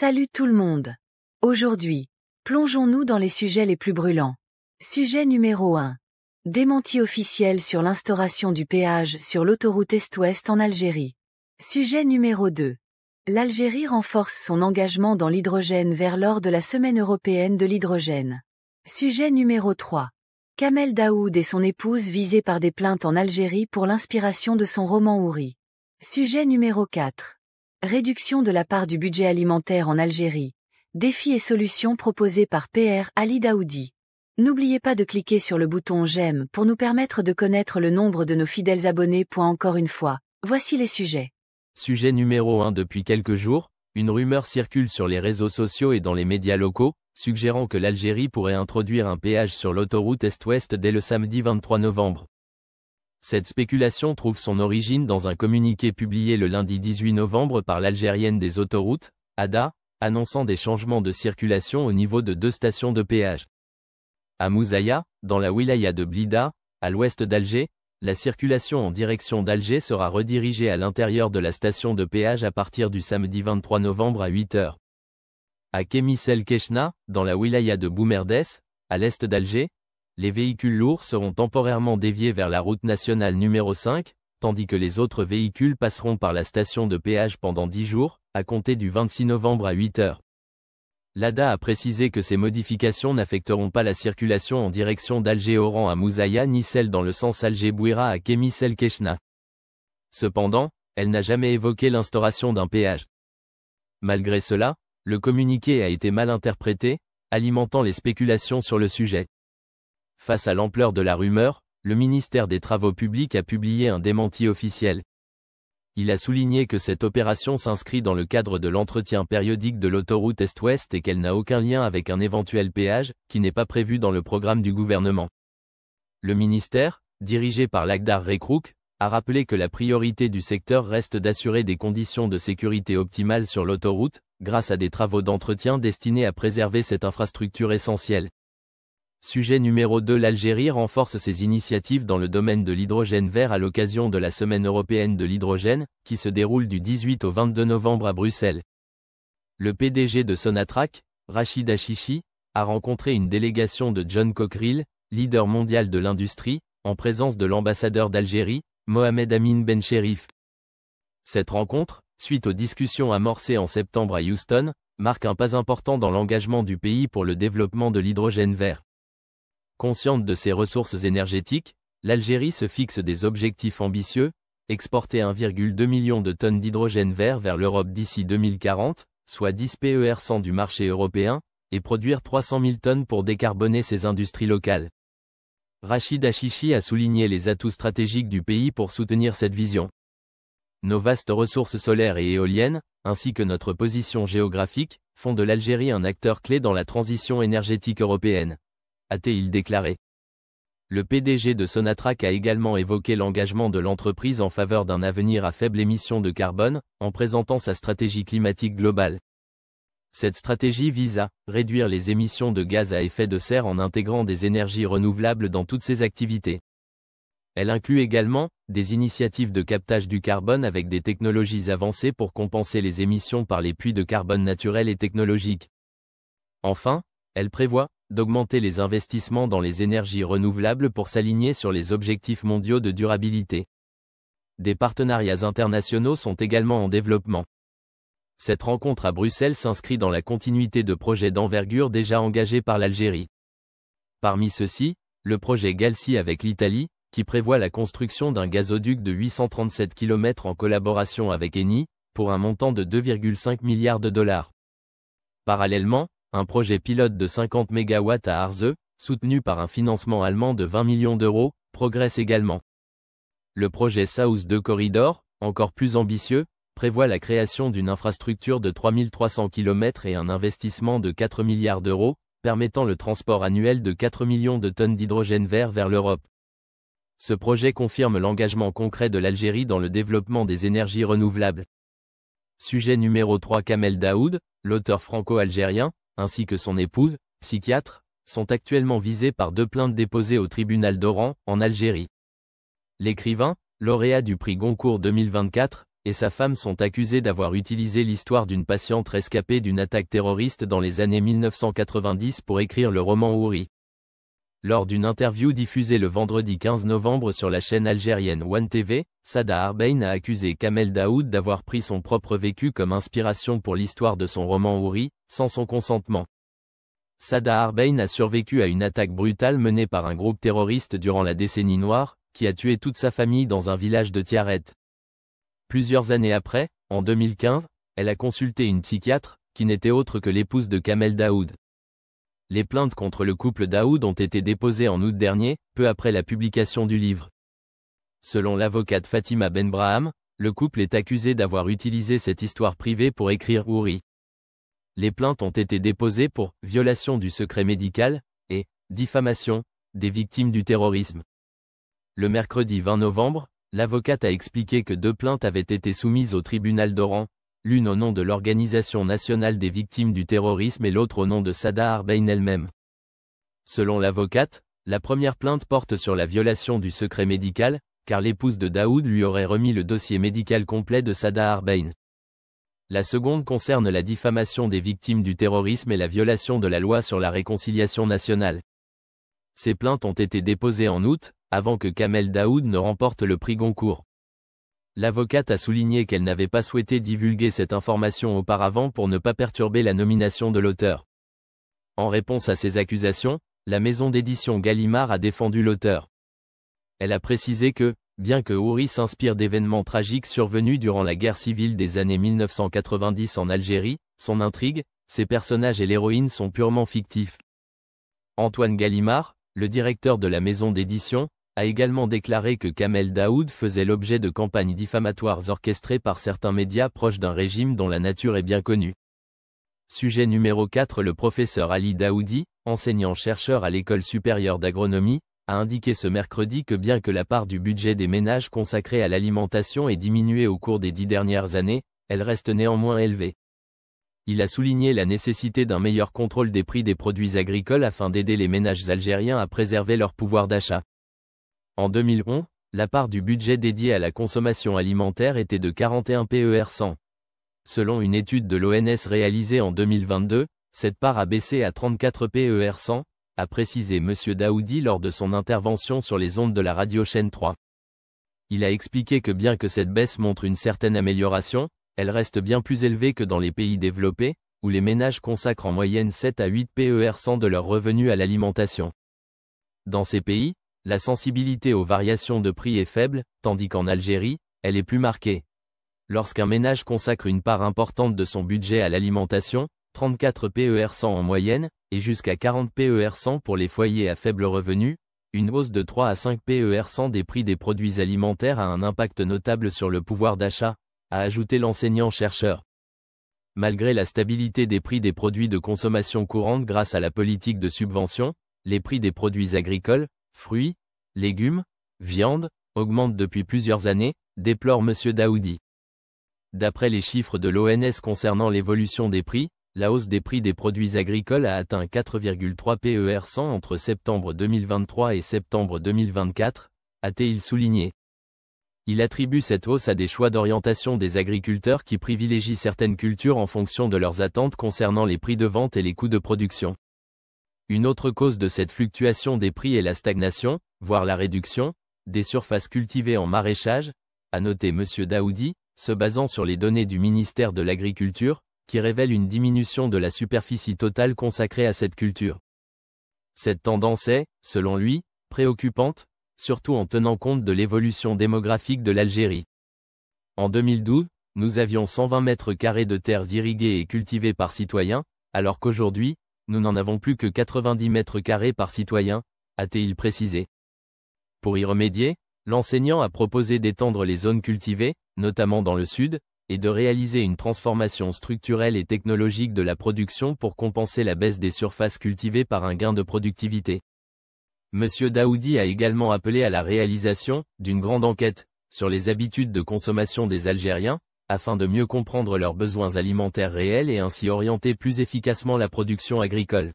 Salut tout le monde. Aujourd'hui, plongeons-nous dans les sujets les plus brûlants. Sujet numéro 1. Démenti officiel sur l'instauration du péage sur l'autoroute Est-Ouest en Algérie. Sujet numéro 2. L'Algérie renforce son engagement dans l'hydrogène vers lors de la Semaine européenne de l'hydrogène. Sujet numéro 3. Kamel Daoud et son épouse visés par des plaintes en Algérie pour l'inspiration de son roman Houri. Sujet numéro 4. Réduction de la part du budget alimentaire en Algérie. Défis et solutions proposés par PR Ali Daoudi. N'oubliez pas de cliquer sur le bouton J'aime pour nous permettre de connaître le nombre de nos fidèles abonnés. Encore une fois, voici les sujets. Sujet numéro 1 Depuis quelques jours, une rumeur circule sur les réseaux sociaux et dans les médias locaux, suggérant que l'Algérie pourrait introduire un péage sur l'autoroute Est-Ouest dès le samedi 23 novembre. Cette spéculation trouve son origine dans un communiqué publié le lundi 18 novembre par l'Algérienne des autoroutes, ADA, annonçant des changements de circulation au niveau de deux stations de péage. À Mouzaïa, dans la wilaya de Blida, à l'ouest d'Alger, la circulation en direction d'Alger sera redirigée à l'intérieur de la station de péage à partir du samedi 23 novembre à 8h. À kemisel keshna dans la wilaya de Boumerdès, à l'est d'Alger, les véhicules lourds seront temporairement déviés vers la route nationale numéro 5, tandis que les autres véhicules passeront par la station de péage pendant 10 jours, à compter du 26 novembre à 8 heures. L'ADA a précisé que ces modifications n'affecteront pas la circulation en direction d'Alger-Oran à Moussaïa ni celle dans le sens Alger-Bouira à kémis el Cependant, elle n'a jamais évoqué l'instauration d'un péage. Malgré cela, le communiqué a été mal interprété, alimentant les spéculations sur le sujet. Face à l'ampleur de la rumeur, le ministère des Travaux publics a publié un démenti officiel. Il a souligné que cette opération s'inscrit dans le cadre de l'entretien périodique de l'autoroute Est-Ouest et qu'elle n'a aucun lien avec un éventuel péage, qui n'est pas prévu dans le programme du gouvernement. Le ministère, dirigé par Lagdar Rekrouk, a rappelé que la priorité du secteur reste d'assurer des conditions de sécurité optimales sur l'autoroute, grâce à des travaux d'entretien destinés à préserver cette infrastructure essentielle. Sujet numéro 2 L'Algérie renforce ses initiatives dans le domaine de l'hydrogène vert à l'occasion de la Semaine européenne de l'hydrogène, qui se déroule du 18 au 22 novembre à Bruxelles. Le PDG de Sonatrach, Rachid Achichi, a rencontré une délégation de John Cockerill, leader mondial de l'industrie, en présence de l'ambassadeur d'Algérie, Mohamed Amin Ben Sherif. Cette rencontre, suite aux discussions amorcées en septembre à Houston, marque un pas important dans l'engagement du pays pour le développement de l'hydrogène vert. Consciente de ses ressources énergétiques, l'Algérie se fixe des objectifs ambitieux, exporter 1,2 million de tonnes d'hydrogène vert vers l'Europe d'ici 2040, soit 10 PER 100 du marché européen, et produire 300 000 tonnes pour décarboner ses industries locales. Rachid Achichi a souligné les atouts stratégiques du pays pour soutenir cette vision. Nos vastes ressources solaires et éoliennes, ainsi que notre position géographique, font de l'Algérie un acteur clé dans la transition énergétique européenne a-t-il déclaré. Le PDG de Sonatrach a également évoqué l'engagement de l'entreprise en faveur d'un avenir à faible émission de carbone, en présentant sa stratégie climatique globale. Cette stratégie vise à réduire les émissions de gaz à effet de serre en intégrant des énergies renouvelables dans toutes ses activités. Elle inclut également des initiatives de captage du carbone avec des technologies avancées pour compenser les émissions par les puits de carbone naturels et technologiques. Enfin, elle prévoit d'augmenter les investissements dans les énergies renouvelables pour s'aligner sur les objectifs mondiaux de durabilité. Des partenariats internationaux sont également en développement. Cette rencontre à Bruxelles s'inscrit dans la continuité de projets d'envergure déjà engagés par l'Algérie. Parmi ceux-ci, le projet Galsi avec l'Italie, qui prévoit la construction d'un gazoduc de 837 km en collaboration avec ENI, pour un montant de 2,5 milliards de dollars. Parallèlement, un projet pilote de 50 MW à Arze, soutenu par un financement allemand de 20 millions d'euros, progresse également. Le projet South 2 Corridor, encore plus ambitieux, prévoit la création d'une infrastructure de 3300 km et un investissement de 4 milliards d'euros, permettant le transport annuel de 4 millions de tonnes d'hydrogène vert vers l'Europe. Ce projet confirme l'engagement concret de l'Algérie dans le développement des énergies renouvelables. Sujet numéro 3 Kamel Daoud, l'auteur franco-algérien, ainsi que son épouse, psychiatre, sont actuellement visés par deux plaintes déposées au tribunal d'Oran, en Algérie. L'écrivain, lauréat du prix Goncourt 2024, et sa femme sont accusés d'avoir utilisé l'histoire d'une patiente rescapée d'une attaque terroriste dans les années 1990 pour écrire le roman Ouri. Lors d'une interview diffusée le vendredi 15 novembre sur la chaîne algérienne One TV, Sada Arbein a accusé Kamel Daoud d'avoir pris son propre vécu comme inspiration pour l'histoire de son roman Ouri, sans son consentement. Sada Arbein a survécu à une attaque brutale menée par un groupe terroriste durant la décennie noire, qui a tué toute sa famille dans un village de Tiaret. Plusieurs années après, en 2015, elle a consulté une psychiatre, qui n'était autre que l'épouse de Kamel Daoud les plaintes contre le couple Daoud ont été déposées en août dernier, peu après la publication du livre. Selon l'avocate Fatima Ben Braham, le couple est accusé d'avoir utilisé cette histoire privée pour écrire Ouri. Les plaintes ont été déposées pour violation du secret médical et diffamation des victimes du terrorisme. Le mercredi 20 novembre, l'avocate a expliqué que deux plaintes avaient été soumises au tribunal d'Oran, l'une au nom de l'Organisation nationale des victimes du terrorisme et l'autre au nom de Sada Arbein elle-même. Selon l'avocate, la première plainte porte sur la violation du secret médical, car l'épouse de Daoud lui aurait remis le dossier médical complet de Sada Arbein. La seconde concerne la diffamation des victimes du terrorisme et la violation de la loi sur la réconciliation nationale. Ces plaintes ont été déposées en août, avant que Kamel Daoud ne remporte le prix Goncourt. L'avocate a souligné qu'elle n'avait pas souhaité divulguer cette information auparavant pour ne pas perturber la nomination de l'auteur. En réponse à ces accusations, la maison d'édition Gallimard a défendu l'auteur. Elle a précisé que, bien que Houri s'inspire d'événements tragiques survenus durant la guerre civile des années 1990 en Algérie, son intrigue, ses personnages et l'héroïne sont purement fictifs. Antoine Gallimard, le directeur de la maison d'édition, a également déclaré que Kamel Daoud faisait l'objet de campagnes diffamatoires orchestrées par certains médias proches d'un régime dont la nature est bien connue. Sujet numéro 4 Le professeur Ali Daoudi, enseignant-chercheur à l'école supérieure d'agronomie, a indiqué ce mercredi que bien que la part du budget des ménages consacrés à l'alimentation ait diminué au cours des dix dernières années, elle reste néanmoins élevée. Il a souligné la nécessité d'un meilleur contrôle des prix des produits agricoles afin d'aider les ménages algériens à préserver leur pouvoir d'achat. En 2011, la part du budget dédié à la consommation alimentaire était de 41 PER 100. Selon une étude de l'ONS réalisée en 2022, cette part a baissé à 34 PER 100, a précisé M. Daoudi lors de son intervention sur les ondes de la radio chaîne 3. Il a expliqué que bien que cette baisse montre une certaine amélioration, elle reste bien plus élevée que dans les pays développés, où les ménages consacrent en moyenne 7 à 8 PER 100 de leurs revenus à l'alimentation. Dans ces pays, la sensibilité aux variations de prix est faible, tandis qu'en Algérie, elle est plus marquée. Lorsqu'un ménage consacre une part importante de son budget à l'alimentation, 34 PER 100 en moyenne, et jusqu'à 40 PER 100 pour les foyers à faible revenu, une hausse de 3 à 5 PER 100 des prix des produits alimentaires a un impact notable sur le pouvoir d'achat, a ajouté l'enseignant-chercheur. Malgré la stabilité des prix des produits de consommation courante grâce à la politique de subvention, les prix des produits agricoles, fruits, légumes, viande, augmentent depuis plusieurs années, déplore M. Daoudi. D'après les chiffres de l'ONS concernant l'évolution des prix, la hausse des prix des produits agricoles a atteint 4,3 PER 100 entre septembre 2023 et septembre 2024, a-t-il souligné. Il attribue cette hausse à des choix d'orientation des agriculteurs qui privilégient certaines cultures en fonction de leurs attentes concernant les prix de vente et les coûts de production. Une autre cause de cette fluctuation des prix est la stagnation, voire la réduction, des surfaces cultivées en maraîchage, a noté M. Daoudi, se basant sur les données du ministère de l'Agriculture, qui révèle une diminution de la superficie totale consacrée à cette culture. Cette tendance est, selon lui, préoccupante, surtout en tenant compte de l'évolution démographique de l'Algérie. En 2012, nous avions 120 mètres carrés de terres irriguées et cultivées par citoyens, alors qu'aujourd'hui, nous n'en avons plus que 90 mètres carrés par citoyen, a-t-il précisé. Pour y remédier, l'enseignant a proposé d'étendre les zones cultivées, notamment dans le sud, et de réaliser une transformation structurelle et technologique de la production pour compenser la baisse des surfaces cultivées par un gain de productivité. M. Daoudi a également appelé à la réalisation d'une grande enquête sur les habitudes de consommation des Algériens, afin de mieux comprendre leurs besoins alimentaires réels et ainsi orienter plus efficacement la production agricole.